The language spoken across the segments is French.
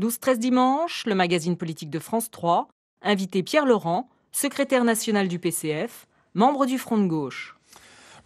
12-13 dimanche, le magazine politique de France 3, invité Pierre Laurent, secrétaire national du PCF, membre du Front de gauche.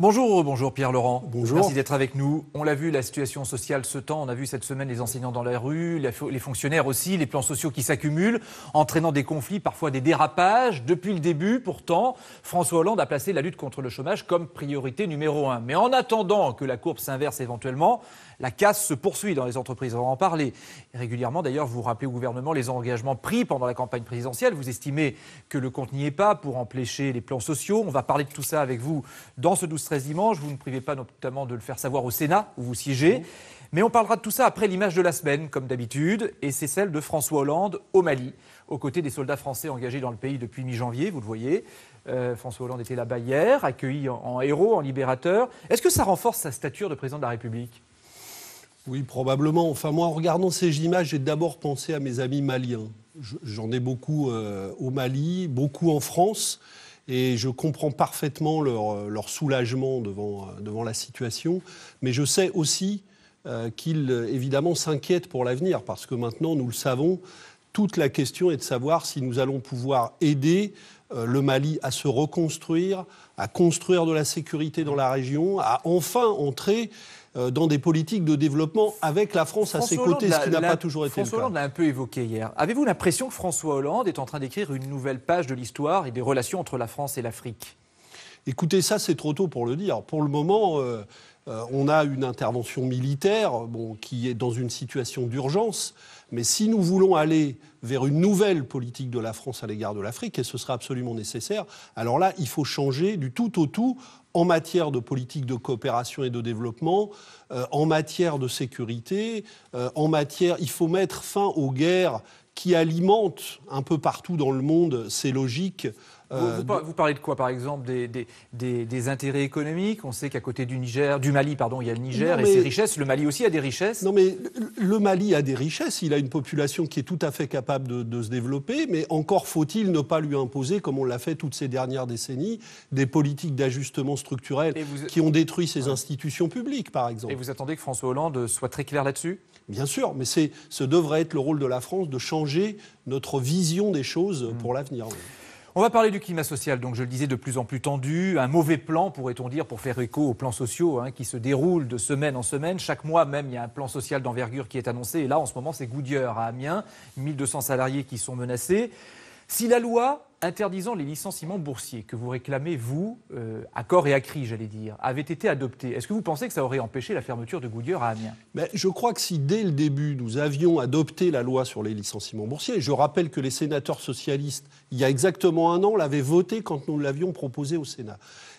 Bonjour, bonjour Pierre Laurent. Bonjour. Merci d'être avec nous. On l'a vu, la situation sociale se temps, On a vu cette semaine les enseignants dans la rue, les fonctionnaires aussi, les plans sociaux qui s'accumulent, entraînant des conflits, parfois des dérapages. Depuis le début, pourtant, François Hollande a placé la lutte contre le chômage comme priorité numéro un. Mais en attendant que la courbe s'inverse éventuellement, la casse se poursuit dans les entreprises. On va en parler régulièrement. D'ailleurs, vous rappelez au gouvernement les engagements pris pendant la campagne présidentielle. Vous estimez que le compte n'y est pas pour empêcher les plans sociaux. On va parler de tout ça avec vous dans ce 12-13 dimanche. Vous ne privez pas notamment de le faire savoir au Sénat, où vous siégez. Mais on parlera de tout ça après l'image de la semaine, comme d'habitude, et c'est celle de François Hollande au Mali, aux côtés des soldats français engagés dans le pays depuis mi-janvier, vous le voyez. Euh, François Hollande était là-bas hier, accueilli en, en héros, en libérateur. Est-ce que ça renforce sa stature de président de la République oui, probablement. Enfin, moi, en regardant ces images, j'ai d'abord pensé à mes amis maliens. J'en ai beaucoup euh, au Mali, beaucoup en France, et je comprends parfaitement leur, euh, soulagement devant, euh, devant la situation. Mais je sais aussi qu'ils, évidemment, s'inquiètent pour l'avenir, parce que maintenant, nous le savons, toute la question est de savoir si nous allons pouvoir aider euh, le Mali à se reconstruire, à construire de la sécurité dans la région, à enfin entrer euh, dans des politiques de développement avec la France à ses côtés, ce qui n'a pas toujours été le cas. François Hollande l'a un peu évoqué hier. Avez-vous l'impression que François Hollande est en train d'écrire une nouvelle page de l'histoire et des relations entre la France et l'Afrique Écoutez, ça c'est trop tôt pour le dire. Pour le moment, euh, on a une intervention militaire qui est dans une situation d'urgence. Mais si nous voulons aller vers une nouvelle politique de la France à l'égard de l'Afrique, et ce sera absolument nécessaire, alors là, il faut changer du tout au tout en matière de politique de coopération et de développement, euh, en matière de sécurité, euh, en matière, il faut mettre fin aux guerres qui alimentent un peu partout dans le monde ces logiques euh, vous, parlez de quoi, par exemple des, intérêts économiques On sait qu'à côté du Niger, du Mali, pardon, il y a le Niger et ses richesses. Le Mali aussi a des richesses. Non, mais le Mali a des richesses. Il a une population qui est tout à fait capable de, se développer, mais encore faut-il ne pas lui imposer, comme on l'a fait toutes ces dernières décennies, des politiques d'ajustement structurel qui ont détruit ses institutions publiques, par exemple. Et vous attendez que François Hollande soit très clair là-dessus Bien sûr, mais ce devrait être le rôle de la France de changer notre vision des choses hmm. pour l'avenir. On va parler du climat social, donc je le disais, de plus en plus tendu. Un mauvais plan, pourrait-on dire, pour faire écho aux plans sociaux hein, qui se déroulent de semaine en semaine. Chaque mois même, il y a un plan social d'envergure qui est annoncé. Et là, en ce moment, c'est Goodyear à Amiens, 1200 salariés qui sont menacés. Si la loi interdisant les licenciements boursiers que vous réclamez, vous, euh, à corps et à cri, j'allais dire, avait été adoptée, est-ce que vous pensez que ça aurait empêché la fermeture de Goudier à Amiens Je crois que si dès le début nous avions adopté la loi sur les licenciements boursiers, je rappelle que les sénateurs socialistes, il y a exactement un an, l'avaient votée quand nous l'avions proposée au Sénat.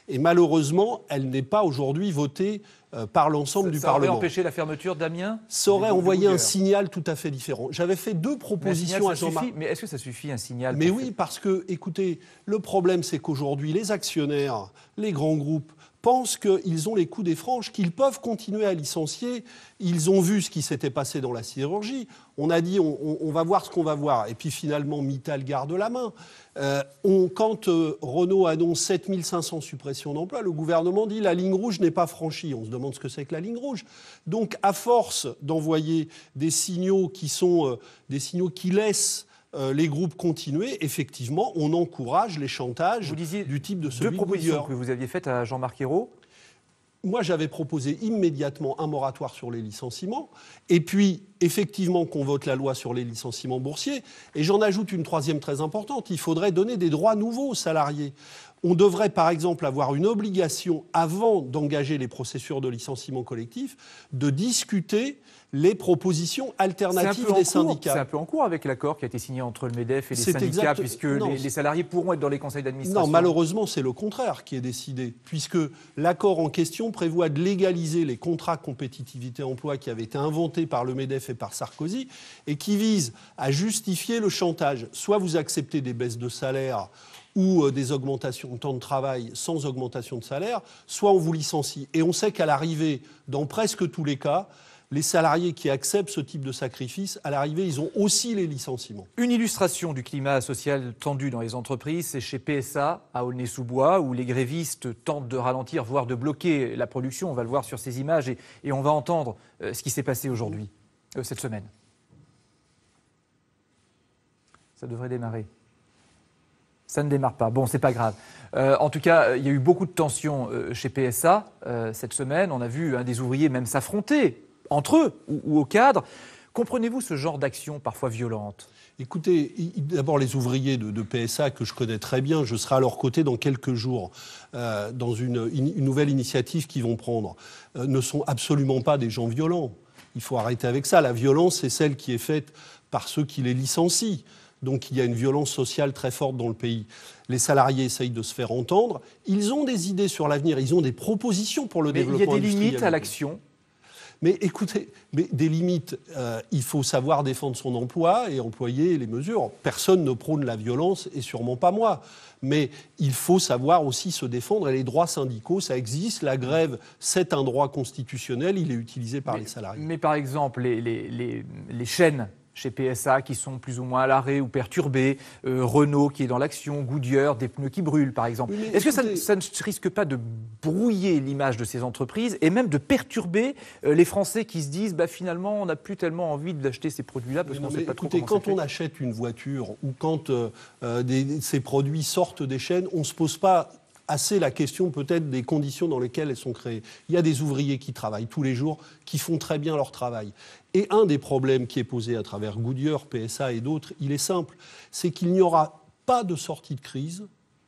Et malheureusement, elle n'est pas aujourd'hui votée euh, par l'ensemble du Parlement. Ça aurait empêché la fermeture d'Amiens Ça aurait envoyé un signal tout à fait différent. J'avais fait deux propositions à Jean-Marc. Mais est-ce que ça suffit un signal Mais oui, parce que, écoutez, le problème, c'est qu'aujourd'hui, les actionnaires, les grands groupes, pensent qu'ils ont les coups des franges, qu'ils peuvent continuer à licencier. Ils ont vu ce qui s'était passé dans la chirurgie. On a dit on, va voir ce qu'on va voir. Et puis finalement, Mittal garde la main. Euh, on, quand euh, Renault annonce 7500 suppressions d'emplois, le gouvernement dit la ligne rouge n'est pas franchie. On se demande ce que c'est que la ligne rouge. Donc à force d'envoyer des signaux qui sont euh, des signaux qui laissent euh, les groupes continuaient, effectivement, on encourage les chantages du type de celui Deux propositions que vous aviez faites à Jean-Marc Ayrault moi, j'avais proposé immédiatement un moratoire sur les licenciements, et puis, effectivement, qu'on vote la loi sur les licenciements boursiers. Et j'en ajoute une troisième très importante, il faudrait donner des droits nouveaux aux salariés. On devrait, par exemple, avoir une obligation, avant d'engager les procédures de licenciement collectif, de discuter les propositions alternatives des syndicats. C'est un peu en cours avec l'accord qui a été signé entre le MEDEF et les syndicats, puisque les, les, salariés pourront être dans les conseils d'administration. Non, malheureusement, c'est le contraire qui est décidé, puisque l'accord en question prévoit de légaliser les contrats compétitivité-emploi qui avaient été inventés par le MEDEF et par Sarkozy, et qui visent à justifier le chantage. Soit vous acceptez des baisses de salaire ou euh, des augmentations de temps de travail sans augmentation de salaire, soit on vous licencie. Et on sait qu'à l'arrivée, dans presque tous les cas, les salariés qui acceptent ce type de sacrifice, à l'arrivée, ils ont aussi les licenciements. Une illustration du climat social tendu dans les entreprises, c'est chez PSA, à Aulnay-sous-Bois, où les grévistes tentent de ralentir, voire de bloquer la production. On va le voir sur ces images et, on va entendre euh, ce qui s'est passé aujourd'hui, euh, cette semaine. Ça devrait démarrer. Ça ne démarre pas. Bon, c'est pas grave. Euh, en tout cas, il y a eu beaucoup de tensions chez PSA cette semaine. On a vu un des ouvriers même s'affronter entre eux ou, au cadre. Comprenez-vous ce genre d'action parfois violente Écoutez, d'abord les ouvriers de, PSA que je connais très bien, je serai à leur côté dans quelques jours, euh, dans une, nouvelle initiative qu'ils vont prendre, euh, ne sont absolument pas des gens violents. Il faut arrêter avec ça. La violence, c'est celle qui est faite par ceux qui les licencient. Donc il y a une violence sociale très forte dans le pays. Les salariés essayent de se faire entendre. Ils ont des idées sur l'avenir, ils ont des propositions pour le Mais Il y a des limites à l'action mais écoutez, mais des limites, euh, il faut savoir défendre son emploi et employer les mesures. Personne ne prône la violence, et sûrement pas moi. Mais il faut savoir aussi se défendre, et les droits syndicaux, ça existe. La grève, c'est un droit constitutionnel, il est utilisé par les salariés. Mais par exemple, les, les chaînes chez PSA qui sont plus ou moins à l'arrêt ou perturbés, euh, Renault qui est dans l'action, Goodyear, des pneus qui brûlent par exemple. Est-ce que ça, ne risque pas de brouiller l'image de ces entreprises et même de perturber euh, les Français qui se disent bah, finalement on n'a plus tellement envie d'acheter ces produits-là parce qu'on ne sait pas trop comment Quand on achète une voiture ou quand euh, ces produits sortent des chaînes, on ne se pose pas assez la question peut-être des conditions dans lesquelles elles sont créées. Il y a des ouvriers qui travaillent tous les jours, qui font très bien leur travail. Et un des problèmes qui est posé à travers Goodyear, PSA et d'autres, il est simple, c'est qu'il n'y aura pas de sortie de crise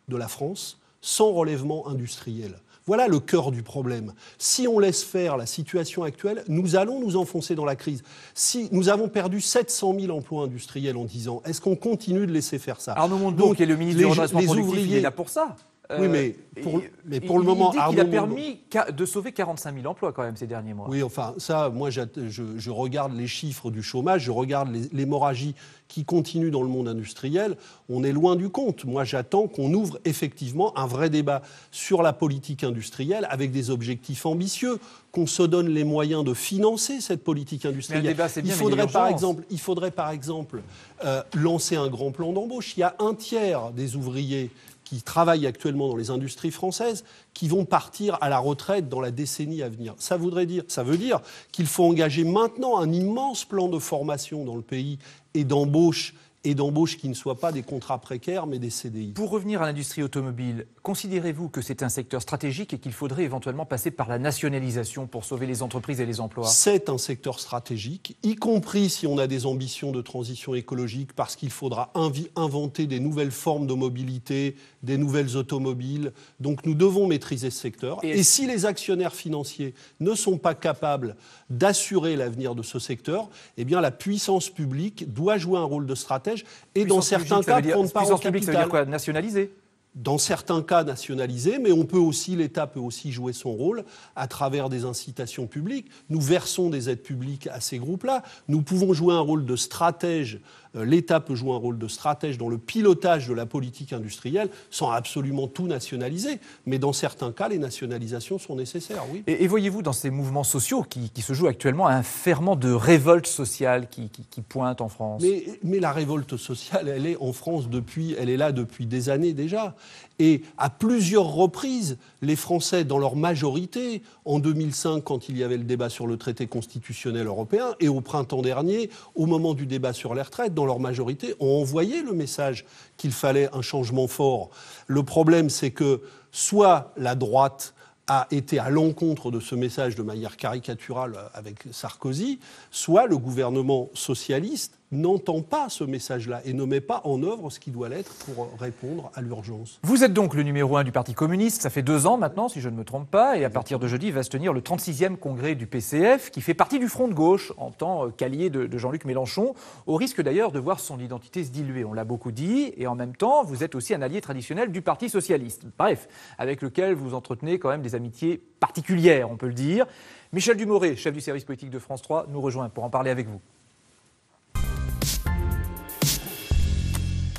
de la France sans relèvement industriel. Voilà le cœur du problème. Si on laisse faire la situation actuelle, nous allons nous enfoncer dans la crise. Si nous avons perdu 700 000 emplois industriels en 10 ans, est-ce qu'on continue de laisser faire ça Arnaud Montebourg, qui est le ministre du redressement productif, ouvriers, il est là pour ça. Euh, oui, mais pour, mais pour il, le moment, il a permis de sauver 45 000 emplois quand même ces derniers mois. Oui, enfin, ça, moi, je, regarde les chiffres du chômage, je regarde l'hémorragie qui continue dans le monde industriel. On est loin du compte. Moi, j'attends qu'on ouvre effectivement un vrai débat sur la politique industrielle avec des objectifs ambitieux, qu'on se donne les moyens de financer cette politique industrielle. il, faudrait, par exemple, il faudrait par exemple euh, lancer un grand plan d'embauche. Il y a un tiers des ouvriers qui travaillent actuellement dans les industries françaises qui vont partir à la retraite dans la décennie à venir. Ça voudrait dire, ça veut dire qu'il faut engager maintenant un immense plan de formation dans le pays et d'embauche et d'embauches qui ne soient pas des contrats précaires, mais des CDI. Pour revenir à l'industrie automobile, considérez-vous que c'est un secteur stratégique et qu'il faudrait éventuellement passer par la nationalisation pour sauver les entreprises et les emplois C'est un secteur stratégique, y compris si on a des ambitions de transition écologique, parce qu'il faudra inventer des nouvelles formes de mobilité, des nouvelles automobiles. Donc nous devons maîtriser ce secteur. Et, si les actionnaires financiers ne sont pas capables d'assurer l'avenir de ce secteur, eh bien la puissance publique doit jouer un rôle de stratège et dans certains cas Nationaliser dans certains cas nationaliser, mais on peut aussi, l'État peut aussi jouer son rôle à travers des incitations publiques. Nous versons des aides publiques à ces groupes-là. Nous pouvons jouer un rôle de stratège euh, l'État peut jouer un rôle de stratège dans le pilotage de la politique industrielle sans absolument tout nationaliser. Mais dans certains cas, les nationalisations sont nécessaires, oui. Et, voyez-vous dans ces mouvements sociaux qui, se jouent actuellement un ferment de révolte sociale qui, pointe en France mais, mais, la révolte sociale, elle est en France depuis, elle est là depuis des années déjà. Et à plusieurs reprises, les Français, dans leur majorité, en 2005, quand il y avait le débat sur le traité constitutionnel européen, et au printemps dernier, au moment du débat sur les retraites, dans leur majorité, ont envoyé le message qu'il fallait un changement fort. Le problème, c'est que soit la droite a été à l'encontre de ce message de manière caricaturale avec Sarkozy, soit le gouvernement socialiste n'entend pas ce message-là et ne met pas en œuvre ce qui doit l'être pour répondre à l'urgence. Vous êtes donc le numéro un du Parti communiste, ça fait deux ans maintenant, si je ne me trompe pas, et à partir de jeudi, va se tenir le 36e congrès du PCF, qui fait partie du front de gauche, en tant qu'allié de, de Jean-Luc Mélenchon, au risque d'ailleurs de voir son identité se diluer. On l'a beaucoup dit, et en même temps, vous êtes aussi un allié traditionnel du Parti socialiste, bref, avec lequel vous entretenez quand même des amitiés particulières, on peut le dire. Michel Dumoré, chef du service politique de France 3, nous rejoint pour en parler avec vous.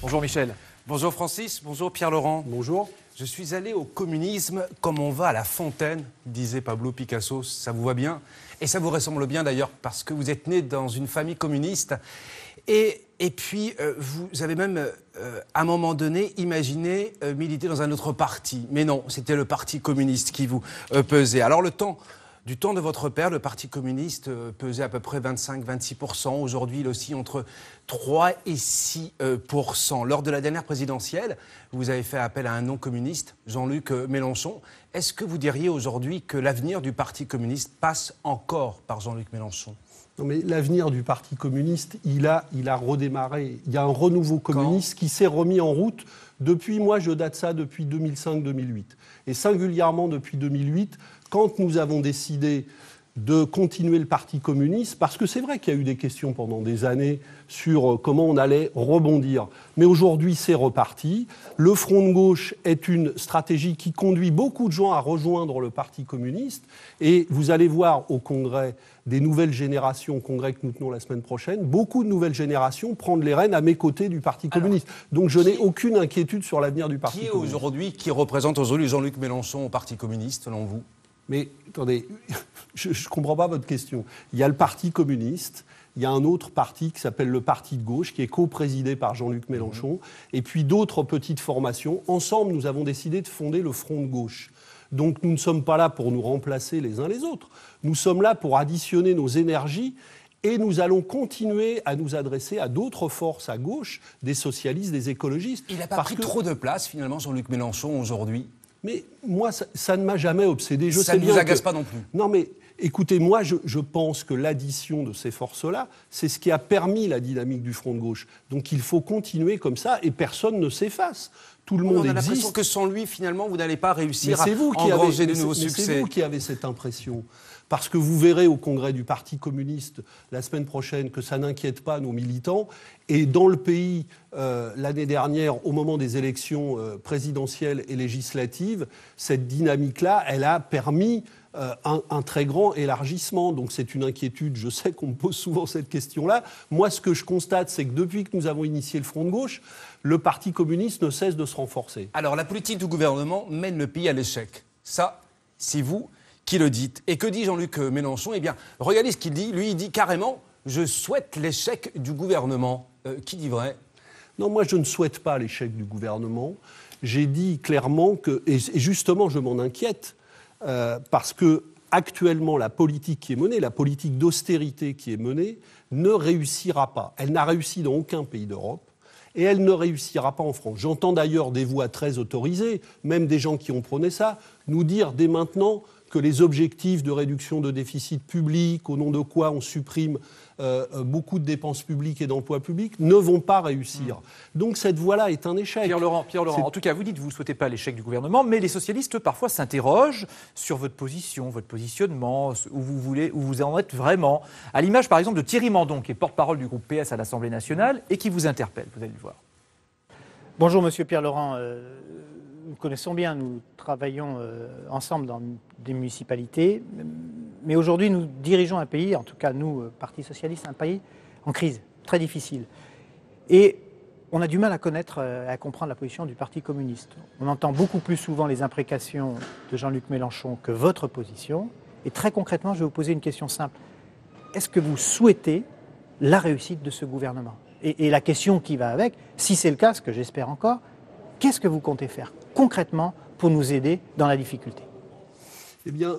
Bonjour Michel. Bonjour Francis, bonjour Pierre-Laurent. Bonjour. Je suis allé au communisme comme on va à la fontaine, disait Pablo Picasso. Ça vous va bien Et ça vous ressemble bien d'ailleurs parce que vous êtes né dans une famille communiste. Et, puis, euh, vous avez même, euh, à un moment donné, imaginé euh, militer dans un autre parti. Mais non, c'était le parti communiste qui vous pesait. Alors le temps du temps de votre père, le Parti communiste euh, pesait à peu près 25-26%. Aujourd'hui, il oscille entre 3 et 6%. Euh, Lors de la dernière présidentielle, vous avez fait appel à un non-communiste, Jean-Luc euh, Mélenchon. Est-ce que vous diriez aujourd'hui que l'avenir du Parti communiste passe encore par Jean-Luc Mélenchon non mais l'avenir du Parti communiste, il a, il a redémarré. Il y a un renouveau communiste qui s'est remis en route depuis, moi je date ça depuis 2005-2008. Et singulièrement depuis 2008, quand nous avons décidé de continuer le Parti communiste, parce que c'est vrai qu'il y a eu des questions pendant des années sur euh, comment on allait rebondir. Mais aujourd'hui, c'est reparti. Le Front de gauche est une stratégie qui conduit beaucoup de gens à rejoindre le Parti communiste. Et vous allez voir au Congrès des nouvelles générations, au Congrès que nous tenons la semaine prochaine, beaucoup de nouvelles générations prendre les rênes à mes côtés du Parti communiste. Donc je n'ai aucune inquiétude sur l'avenir du Parti communiste. Qui aujourd'hui, qui représente aujourd'hui Jean-Luc Mélenchon au Parti communiste, selon vous mais attendez, je ne comprends pas votre question. Il y a le Parti communiste, il y a un autre parti qui s'appelle le Parti de gauche, qui est co-présidé par Jean-Luc mhm. Mélenchon, et puis d'autres petites formations. Ensemble, nous avons décidé de fonder le Front de gauche. Donc nous ne sommes pas là pour nous remplacer les uns les autres, nous sommes là pour additionner nos énergies. Et nous allons continuer à nous adresser à d'autres forces à gauche, des socialistes, des écologistes. Il n'a pas pris trop de place, finalement, Jean-Luc Mélenchon, aujourd'hui mais moi, ça, ne m'a jamais obsédé. Je ça ne vous agace pas non plus. Non, mais écoutez, moi, je, pense que l'addition de ces forces-là, c'est ce qui a permis la dynamique du front de gauche. Donc il faut continuer comme ça et personne ne s'efface tout le on monde a l'impression que sans lui, finalement, vous n'allez pas réussir à vous engranger de nouveaux succès. C'est vous qui avez cette impression parce que vous verrez au congrès du Parti communiste la semaine prochaine que ça n'inquiète pas nos militants. Et dans le pays, euh, l'année dernière, au moment des élections euh, présidentielles et législatives, cette dynamique-là, elle a permis euh, un, très grand élargissement. Donc c'est une inquiétude. Je sais qu'on me pose souvent cette question-là. Moi, ce que je constate, c'est que depuis que nous avons initié le Front de gauche, le Parti communiste ne cesse de se renforcer. Alors la politique du gouvernement mène le pays à l'échec. Ça, c'est vous, qui le dit. Et que dit Jean-Luc Mélenchon Eh bien, regardez ce qu'il dit. Lui, il dit carrément Je souhaite l'échec du gouvernement. Euh, qui dit vrai Non, moi, je ne souhaite pas l'échec du gouvernement. J'ai dit clairement que, et justement, je m'en inquiète, euh, parce que actuellement, la politique qui est menée, la politique d'austérité qui est menée, ne réussira pas. Elle n'a réussi dans aucun pays d'Europe et elle ne réussira pas en France. J'entends d'ailleurs des voix très autorisées, même des gens qui ont prôné ça, nous dire dès maintenant que les objectifs de réduction de déficit public, au nom de quoi on supprime euh, euh, beaucoup de dépenses publiques et d'emplois publics, ne vont pas réussir. Hmm. Donc cette voie-là est un échec. Pierre Laurent, Pierre Laurent en tout cas, vous dites que vous ne souhaitez pas l'échec du gouvernement, mais les socialistes parfois s'interrogent sur votre position, votre positionnement, où vous, voulez, où vous en êtes vraiment. À l'image, par exemple, de Thierry Mandon, qui est porte-parole du groupe PS à l'Assemblée nationale et qui vous interpelle, vous allez le voir. Bonjour, monsieur Pierre Laurent. Euh, nous connaissons bien, nous travaillons euh, ensemble dans des municipalités, mais aujourd'hui nous dirigeons un pays, en tout cas nous, euh, Parti Socialiste, un pays en crise, très difficile. Et on a du mal à connaître, et euh, à comprendre la position du Parti communiste. On entend beaucoup plus souvent les imprécations de Jean-Luc Mélenchon que votre position. Et très concrètement, je vais vous poser une question simple. Est-ce que vous souhaitez la réussite de ce gouvernement et la question qui va avec, si c'est le cas, ce que j'espère encore, qu'est-ce que vous comptez faire concrètement pour nous aider dans la difficulté Eh bien,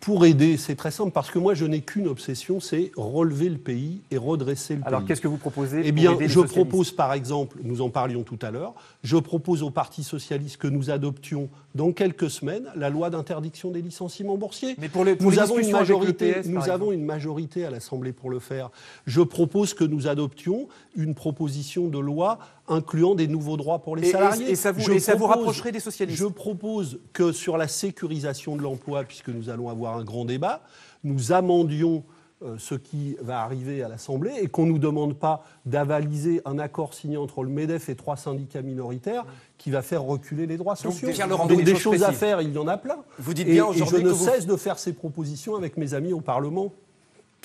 pour aider, c'est très simple, parce que moi, je n'ai qu'une obsession, c'est relever le pays et redresser le pays. Alors, qu'est-ce que vous proposez Eh bien, je propose, par exemple, nous en parlions tout à l'heure, je propose au Parti socialiste que nous adoptions dans quelques semaines la loi d'interdiction des licenciements boursiers. Mais pour les, nous avons une majorité, nous avons une majorité à l'Assemblée pour le faire. Je propose que nous adoptions une proposition de loi incluant des nouveaux droits pour les salariés. Et, ça vous, rapprocherait des socialistes Je propose que sur la sécurisation de l'emploi, puisque nous allons avoir un grand débat, nous amendions euh, ce qui va arriver à l'Assemblée et qu'on ne nous demande pas d'avaliser un accord signé entre le MEDEF et trois syndicats minoritaires qui va faire reculer les droits sociaux. Donc, des, choses, à faire, il y en a plein. Vous dites bien aujourd'hui. Je ne cesse de faire ces propositions avec mes amis au Parlement.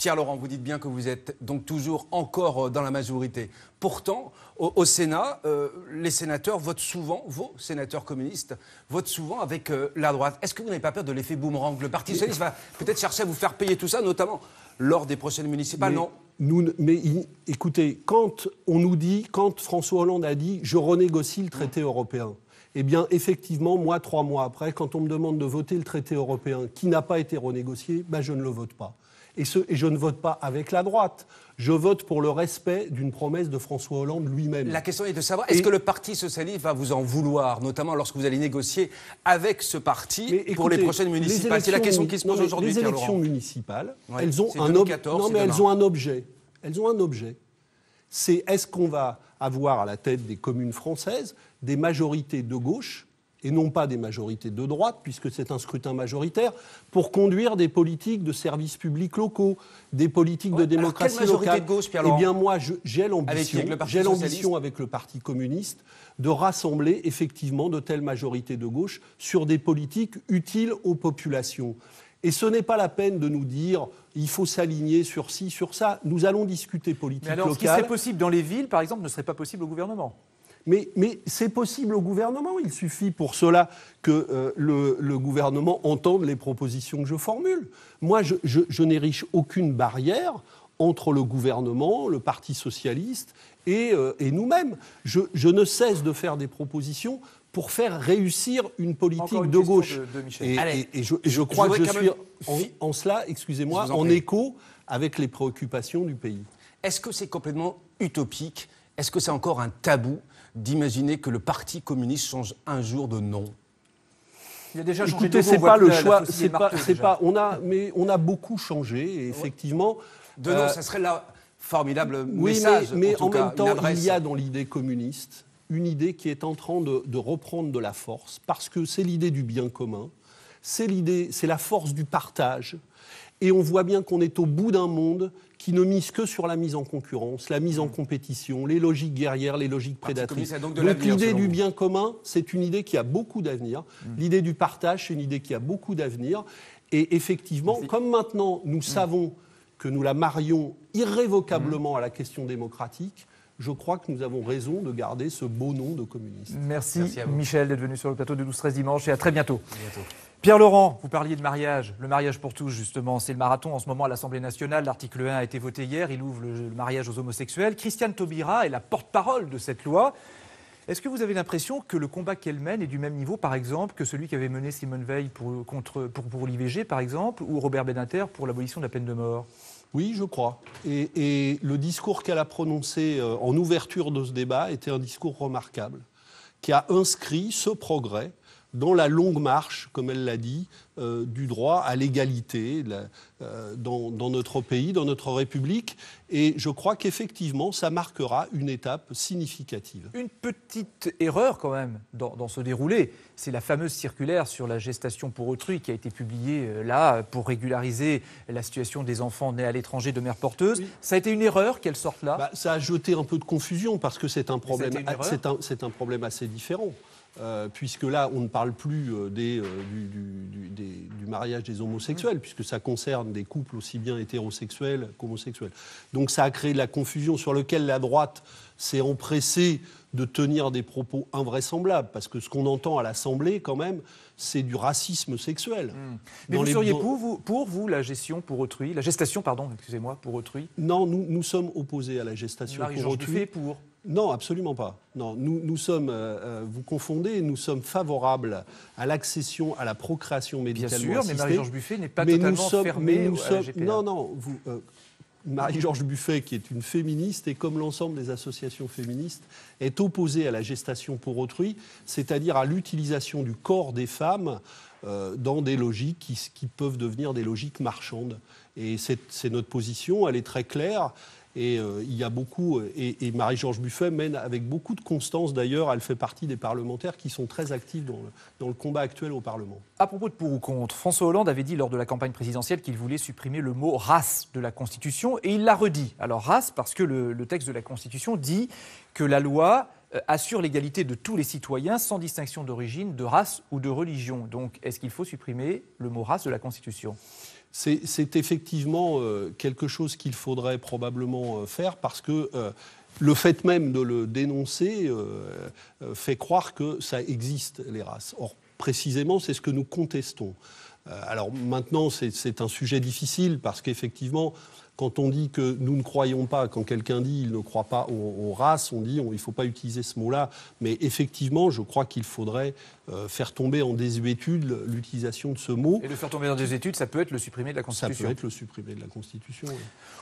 Pierre Laurent, vous dites bien que vous êtes donc toujours encore euh, dans la majorité. Pourtant, au, Sénat, euh, les sénateurs votent souvent, vos sénateurs communistes votent souvent avec euh, la droite. Est-ce que vous n'avez pas peur de l'effet boomerang Le Parti socialiste va peut-être chercher à vous faire payer tout ça, notamment lors des prochaines municipales, non Mais écoutez, quand on nous dit, quand François Hollande a dit « je renégocie le traité mmh. européen », eh bien, effectivement, moi, trois mois après, quand on me demande de voter le traité européen qui n'a pas été renégocié, ben, je ne le vote pas. Et, je ne vote pas avec la droite. Je vote pour le respect d'une promesse de François Hollande lui-même. La question est de savoir, est-ce que le Parti socialiste va vous en vouloir, notamment lorsque vous allez négocier avec ce parti pour les prochaines municipales C'est la question qui se pose aujourd'hui. Les élections municipales, elles, ont un mais ont un objet. Elles ont un objet. C'est est-ce qu'on va avoir à la tête des communes françaises des majorités de gauche et non pas des majorités de droite, puisque c'est un scrutin majoritaire, pour conduire des politiques de services publics locaux, des politiques de démocratie De gauche, eh bien, moi, j'ai l'ambition, avec le Parti communiste de rassembler effectivement de telles majorités de gauche sur des politiques utiles aux populations. Et ce n'est pas la peine de nous dire il faut s'aligner sur ci, sur ça. Nous allons discuter politique Mais alors, Ce qui serait possible dans les villes, par exemple, ne serait pas possible au gouvernement. Mais, c'est possible au gouvernement. Il suffit pour cela que euh, le, gouvernement entende les propositions que je formule. Moi, je, n'érige aucune barrière entre le gouvernement, le Parti socialiste et, euh, nous-mêmes. Je, ne cesse de faire des propositions pour faire réussir une politique de gauche. et, je, crois que je suis en, cela, excusez-moi, en écho avec les préoccupations du pays. Est-ce que c'est complètement utopique est-ce que c'est encore un tabou d'imaginer que le Parti communiste change un jour de nom il a déjà Écoutez, c'est pas le choix, c'est pas, pas, on a, mais on a beaucoup changé, effectivement. De nom, euh, ça serait la formidable oui, mais, en, même temps, il y a dans l'idée communiste une idée qui est en train de, de reprendre de la force, parce que c'est l'idée du bien commun, c'est l'idée, c'est la force du partage, et on voit bien qu'on est au bout d'un monde qui ne misent que sur la mise en concurrence, la mise en hmm. compétition, les logiques guerrières, les logiques prédatrices. Donc, l'idée du bien commun, c'est une idée qui a beaucoup d'avenir. Hmm. L'idée du partage, c'est une idée qui a beaucoup d'avenir. Et effectivement, comme maintenant nous hmm. savons que nous la marions irrévocablement à la question démocratique, je crois que nous avons raison de garder ce beau nom de communiste. Merci, Michel d'être venu sur le plateau du 12-13 dimanche et à très bientôt. Pierre Laurent, vous parliez de mariage, le mariage pour tous justement, c'est le marathon en ce moment à l'Assemblée nationale, l'article 1 a été voté hier, il ouvre le, mariage aux homosexuels. Christiane Taubira est la porte-parole de cette loi. Est-ce que vous avez l'impression que le combat qu'elle mène est du même niveau par exemple que celui qu'avait mené Simone Veil pour, contre, pour, l'IVG par exemple ou Robert Beninter pour l'abolition de la peine de mort oui, je crois. Et, et le discours qu'elle a prononcé euh, en ouverture de ce débat était un discours remarquable, qui a inscrit ce progrès dans la longue marche, comme elle l'a dit, euh, du droit à l'égalité euh, dans, notre pays, dans notre République. Et je crois qu'effectivement, ça marquera une étape significative. Une petite erreur quand même dans, ce déroulé, c'est la fameuse circulaire sur la gestation pour autrui qui a été publiée euh, là pour régulariser la situation des enfants nés à l'étranger de mère porteuse. Ça a été une erreur qu'elle sorte là bah, Ça a jeté un peu de confusion parce que c'est un problème assez différent. Euh, puisque là, on ne parle plus euh, euh, des, du, mariage des homosexuels, mmh. puisque ça concerne des couples aussi bien hétérosexuels qu'homosexuels. Donc ça a créé de la confusion sur laquelle la droite s'est empressée de tenir des propos invraisemblables, parce que ce qu'on entend à l'Assemblée, quand même, c'est du racisme sexuel. Mmh. Mais vous seriez pour vous, pour vous, la gestion pour autrui, la gestation, pardon, excusez-moi, pour autrui Non, nous, nous sommes opposés à la gestation pour autrui. fait pour non, absolument pas. Non, nous, sommes, euh, euh, vous confondez, nous sommes favorables à l'accession, à la procréation médicale. Bien sûr, mais Marie-Georges Buffet n'est pas totalement nous fermée mais nous sommes, la Non, non, vous, euh, Marie-Georges Buffet, qui est une féministe et comme l'ensemble des associations féministes, est opposée à la gestation pour autrui, c'est-à-dire à, l'utilisation du corps des femmes dans des logiques qui peuvent devenir des logiques marchandes. Et c'est notre position, elle est très claire. Et euh, il y a beaucoup, euh, et, Marie-Georges Buffet mène avec beaucoup de constance d'ailleurs, elle fait partie des parlementaires qui sont très actifs dans le, combat actuel au Parlement. À propos de pour ou contre, François Hollande avait dit lors de la campagne présidentielle qu'il voulait supprimer le mot race de la Constitution, et il l'a redit. Alors race, parce que le texte de la Constitution dit que la loi euh, assure l'égalité de tous les citoyens sans distinction d'origine, de race ou de religion. Donc est-ce qu'il faut supprimer le mot race de la Constitution c'est effectivement euh, quelque chose qu'il faudrait probablement euh, faire parce que euh, le fait même de le dénoncer fait croire que ça existe, les races. Or, précisément, c'est ce que nous contestons. alors maintenant, c'est un sujet difficile parce qu'effectivement, quand on dit que nous ne croyons pas, quand quelqu'un dit il ne croit pas aux, races, on dit qu'il ne faut pas utiliser ce mot-là. Mais effectivement, je crois qu'il faudrait euh, faire tomber en désuétude l'utilisation de ce mot. Et le faire tomber en désuétude, ça peut être le supprimer de la Constitution. Ça peut être le supprimer de la Constitution.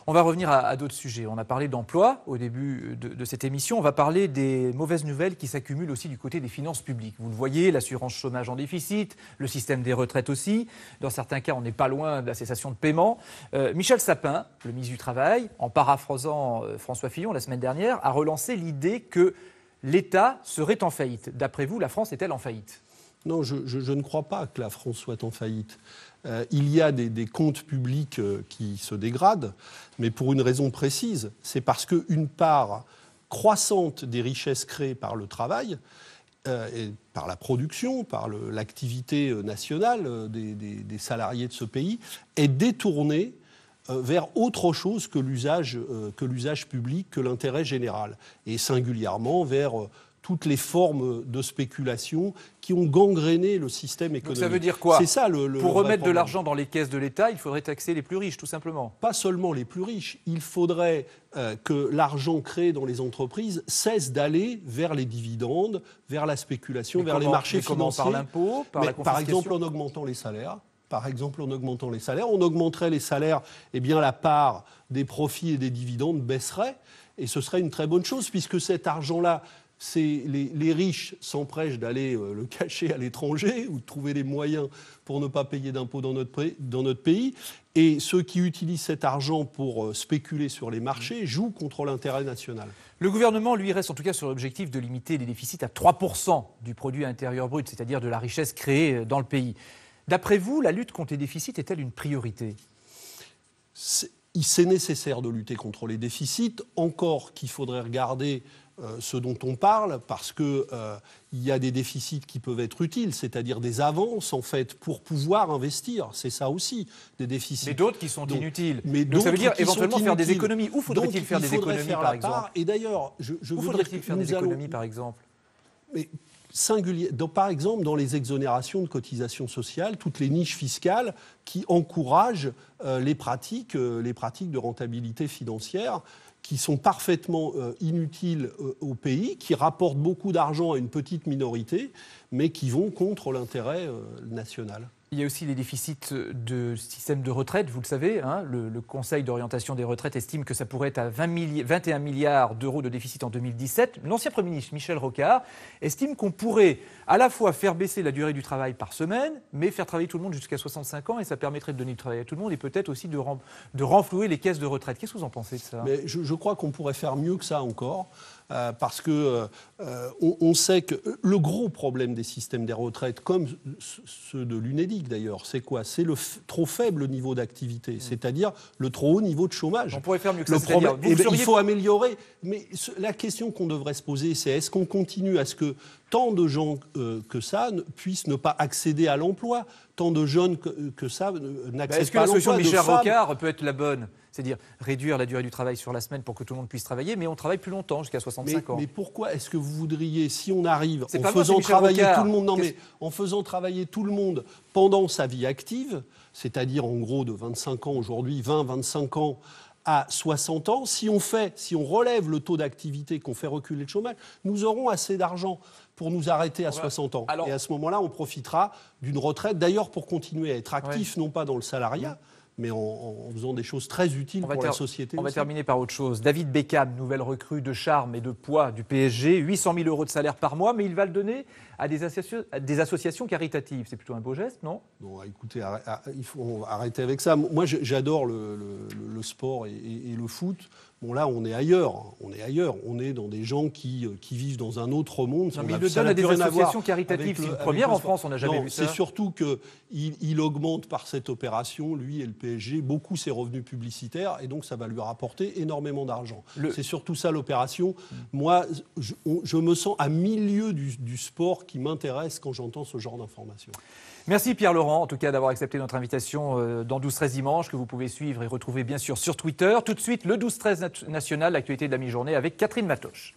On va revenir à, d'autres sujets. On a parlé d'emploi au début de, cette émission. On va parler des mauvaises nouvelles qui s'accumulent aussi du côté des finances publiques. Vous le voyez, l'assurance chômage en déficit, le système des retraites aussi. Dans certains cas, on n'est pas loin de la cessation de paiement. Euh, Michel Sapin, le ministre du Travail, en paraphrasant euh, François Fillon la semaine dernière, a relancé l'idée que l'État serait en faillite. D'après vous, la France est-elle en faillite Non, je, ne crois pas que la France soit en faillite. Euh, il y a des, comptes publics euh, qui se dégradent, mais pour une raison précise, c'est parce qu'une part croissante des richesses créées par le travail euh, et par la production, par l'activité nationale des, des, salariés de ce pays, est détournée euh, vers autre chose euh, que l'usage public, que l'intérêt général, et singulièrement vers euh, toutes les formes de spéculation qui ont gangréné le système économique. ça veut dire quoi C'est ça Pour remettre de l'argent dans les caisses de l'État, il faudrait taxer les plus riches, tout simplement. Pas seulement les plus riches. Il faudrait que l'argent créé dans les entreprises cesse d'aller vers les dividendes, vers la spéculation, vers les marchés financiers. Par l'impôt, Par exemple, en augmentant les salaires par exemple en augmentant les salaires. On augmenterait les salaires, et eh bien la part des profits et des dividendes baisserait. Et ce serait une très bonne chose, puisque cet argent-là, les, les, riches s'empressent d'aller euh, le cacher à l'étranger ou de trouver les moyens pour ne pas payer d'impôts dans notre, dans notre pays. Et ceux qui utilisent cet argent pour euh, spéculer sur les marchés jouent contre l'intérêt national. Le gouvernement, lui, reste en tout cas sur l'objectif de limiter les déficits à 3% du produit intérieur brut, c'est-à-dire de la richesse créée euh, dans le pays. D'après vous, la lutte contre les déficits est-elle une priorité c'est nécessaire de lutter contre les déficits, encore qu'il faudrait regarder euh, ce dont on parle, parce qu'il euh, il y a des déficits qui peuvent être utiles, c'est-à-dire des avances, en fait, pour pouvoir investir. C'est ça aussi, des déficits. Mais d'autres qui sont inutiles. Mais Donc ça veut dire éventuellement faire des économies. Où faudrait-il faire, des économies, par exemple Et d'ailleurs, je, je Où faudrait-il faire des économies, par exemple mais par exemple, dans les exonérations de cotisations sociales, toutes les niches fiscales qui encouragent euh, les, pratiques, euh, les pratiques de rentabilité financière qui sont parfaitement euh, inutiles au pays, qui rapportent beaucoup d'argent à une petite minorité, mais qui vont contre l'intérêt national. Il y a aussi les déficits euh, de système de retraite, vous le savez. Hein. le, Conseil d'orientation des retraites estime que ça pourrait être à 20 21 milliards d'euros de déficit en 2017. L'ancien Premier ministre Michel Rocard estime qu'on pourrait à la fois faire baisser la durée du travail par semaine, mais faire travailler tout le monde jusqu'à 65 ans, et ça permettrait de donner du travail à tout le monde, et peut-être aussi de, renflouer les caisses de retraite. Qu'est-ce que vous en pensez de ça mais je, je crois qu'on pourrait faire mieux que ça encore. Euh, parce que euh, on, sait que le gros problème des systèmes des retraites, comme ceux de l'UNEDIC d'ailleurs, c'est quoi C'est le trop faible niveau d'activité, mmh. c'est-à-dire le trop haut niveau de chômage. On pourrait faire mieux que le Problème, eh ben, Il faut améliorer. Mais la question qu'on devrait se poser, c'est est-ce qu'on continue à ce que tant de gens euh, que ça ne, puissent ne pas accéder à l'emploi, tant de jeunes que, ça bah, n'accèdent pas à l'emploi. Est-ce que la solution Michel Rocard peut être la bonne c'est-à-dire réduire la durée du travail sur la semaine pour que tout le monde puisse travailler, mais on travaille plus longtemps, jusqu'à 65 ans. Mais pourquoi est-ce que vous voudriez, si on arrive en faisant travailler tout le monde, non mais en faisant travailler tout le monde pendant sa vie active, c'est-à-dire en gros de 25 ans aujourd'hui, 20-25 ans à 60 ans, si on fait, si on relève le taux d'activité, qu'on fait reculer le chômage, nous aurons assez d'argent pour nous arrêter à 60 ans. et à ce moment-là, on profitera d'une retraite, d'ailleurs pour continuer à être actif, non pas dans le salariat, mais en, faisant des choses très utiles pour la société. On va terminer par autre chose. David Beckham, nouvelle recrue de charme et de poids du PSG, 800 000 euros de salaire par mois, mais il va le donner à des, associations caritatives. C'est plutôt un beau geste, non Bon, écoutez, il faut arrêter avec ça. Moi, j'adore le, sport et le foot. Bon, là, on est ailleurs. Hein. On est ailleurs. On est dans des gens qui, euh, vivent dans un autre monde. Non, mais le donne à des associations caritatives. C'est une première en France. On n'a jamais vu ça. C'est surtout qu'il il augmente par cette opération, lui et le PSG, beaucoup ses revenus publicitaires. Et donc, ça va lui rapporter énormément d'argent. C'est surtout ça l'opération. Moi, je, me sens à milieu du, du sport qui m'intéresse quand j'entends ce genre d'informations. Merci Pierre Laurent, en tout cas, d'avoir accepté notre invitation euh, dans 12-13 dimanche, que vous pouvez suivre et retrouver bien sûr sur Twitter. Tout de suite, le 12-13 national, l'actualité de la mi-journée avec Catherine Matoche.